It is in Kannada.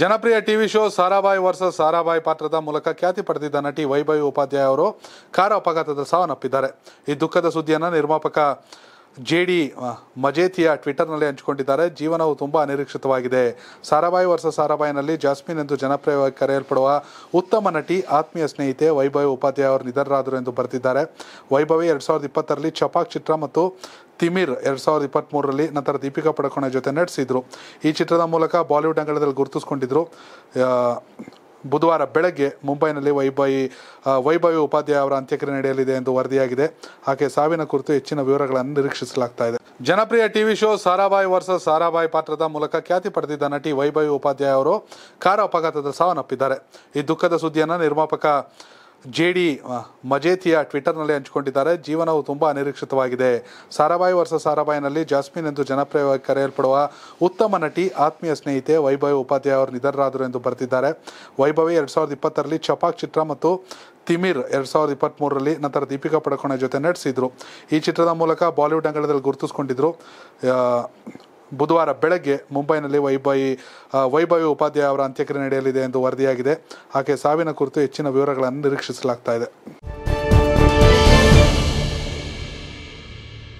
ಜನಪ್ರಿಯ TV show Sarabhai versus Sarabhai ಪಾತ್ರದ ಮೂಲಕ ಖ್ಯಾತಿ ಪಡೆದಿದ್ದ ನಟಿ ವೈಭವಿ ಉಪಾಧ್ಯಾಯ ಅವರು ಕಾರು ಅಪಘಾತದ ಸಾವನ್ನಪ್ಪಿದ್ದಾರೆ ಈ ದುಃಖದ ಸುದ್ದಿಯನ್ನು ನಿರ್ಮಾಪಕ ಜೆ ಡಿ ಮಜೇತಿಯ ಟ್ವಿಟರ್ನಲ್ಲಿ ಹಂಚಿಕೊಂಡಿದ್ದಾರೆ ಜೀವನವು ತುಂಬ ಅನಿರೀಕ್ಷಿತವಾಗಿದೆ ಸಾರಾಭಾಯಿ ವರ್ಷ ಸಾರಾಭಾಯಿನಲ್ಲಿ ಜಾಸ್ಮಿನ್ ಎಂದು ಜನಪ್ರಿಯವಾಗಿ ಕರೆಯಲ್ಪಡುವ ಉತ್ತಮ ನಟಿ ಆತ್ಮೀಯ ಸ್ನೇಹಿತೆ ವೈಭವಿ ಉಪಾಧ್ಯಾಯ ಅವರು ನಿಧನರಾದರು ಎಂದು ಬರೆದಿದ್ದಾರೆ ವೈಭವಿ ಎರಡು ಸಾವಿರದ ಇಪ್ಪತ್ತರಲ್ಲಿ ಚಪಾಕ್ ಚಿತ್ರ ಮತ್ತು ತಿಮಿರ್ ಎರಡು ಸಾವಿರದ ಇಪ್ಪತ್ತ್ಮೂರರಲ್ಲಿ ನಂತರ ದೀಪಿಕಾ ಪಡಕೋಣ ಜೊತೆ ನಡೆಸಿದರು ಈ ಚಿತ್ರದ ಮೂಲಕ ಬಾಲಿವುಡ್ ಅಂಗಳದಲ್ಲಿ ಗುರುತಿಸ್ಕೊಂಡಿದ್ದರು ಬುಧವಾರ ಬೆಳಗ್ಗೆ ಮುಂಬೈನಲ್ಲಿ ವೈಭಾಯಿ ವೈಭವಿ ಉಪಾಧ್ಯಾಯ ಅವರ ಅಂತ್ಯಕ್ರಿಯೆ ನಡೆಯಲಿದೆ ಎಂದು ವರದಿಯಾಗಿದೆ ಆಕೆ ಸಾವಿನ ಕುರಿತು ಹೆಚ್ಚಿನ ವಿವರಗಳನ್ನು ನಿರೀಕ್ಷಿಸಲಾಗ್ತಾ ಇದೆ ಜನಪ್ರಿಯ TV show Sarabhai versus Sarabhai ಪಾತ್ರದ ಮೂಲಕ ಖ್ಯಾತಿ ಪಡೆದಿದ್ದ ನಟಿ ವೈಭವಿ ಉಪಾಧ್ಯಾಯ ಅವರು ಕಾರು ಅಪಘಾತದ ಸಾವನ್ನಪ್ಪಿದ್ದಾರೆ ಈ ದುಃಖದ ಸುದ್ದಿಯನ್ನು ನಿರ್ಮಾಪಕ ಜೆ ಡಿ ಮಜೇತಿಯ ಟ್ವಿಟರ್ನಲ್ಲಿ ಹಂಚಿಕೊಂಡಿದ್ದಾರೆ ಜೀವನವು ತುಂಬ ಅನಿರೀಕ್ಷಿತವಾಗಿದೆ ಸಾರಾಭಾಯಿ ವರ್ಷ ಸಾರಾಭಾಯಿನಲ್ಲಿ ಜಾಸ್ಮಿನ್ ಎಂದು ಜನಪ್ರಿಯವಾಗಿ ಕರೆಯಲ್ಪಡುವ ಉತ್ತಮ ನಟಿ ಆತ್ಮೀಯ ಸ್ನೇಹಿತೆ ವೈಭವಿ ಉಪಾಧ್ಯಾಯ ಅವರು ನಿಧನರಾದರು ಎಂದು ಬರೆದಿದ್ದಾರೆ ವೈಭವಿ ಎರಡು ಸಾವಿರದ ಇಪ್ಪತ್ತರಲ್ಲಿ ಚಪಾಕ್ ಚಿತ್ರ ಮತ್ತು ತಿಮಿರ್ ಎರಡು ಸಾವಿರದ ಇಪ್ಪತ್ತ್ಮೂರರಲ್ಲಿ ನಂತರ ದೀಪಿಕಾ ಪಡಕೋಣ ಜೊತೆ ನಡೆಸಿದರು ಈ ಚಿತ್ರದ ಮೂಲಕ ಬಾಲಿವುಡ್ ಅಂಗಳದಲ್ಲಿ ಗುರುತಿಸ್ಕೊಂಡಿದ್ದರು ಬುಧವಾರ ಬೆಳಗ್ಗೆ ಮುಂಬೈನಲ್ಲಿ ವೈಬಾಯಿ ವೈಭವಿ ಉಪಾಧ್ಯಾಯ ಅವರ ಅಂತ್ಯಕ್ರಿಯೆ ನಡೆಯಲಿದೆ ಎಂದು ವರದಿಯಾಗಿದೆ ಆಕೆ ಸಾವಿನ ಕುರಿತು ಹೆಚ್ಚಿನ ವಿವರಗಳನ್ನು ನಿರೀಕ್ಷಿಸಲಾಗ್ತಾ ಇದೆ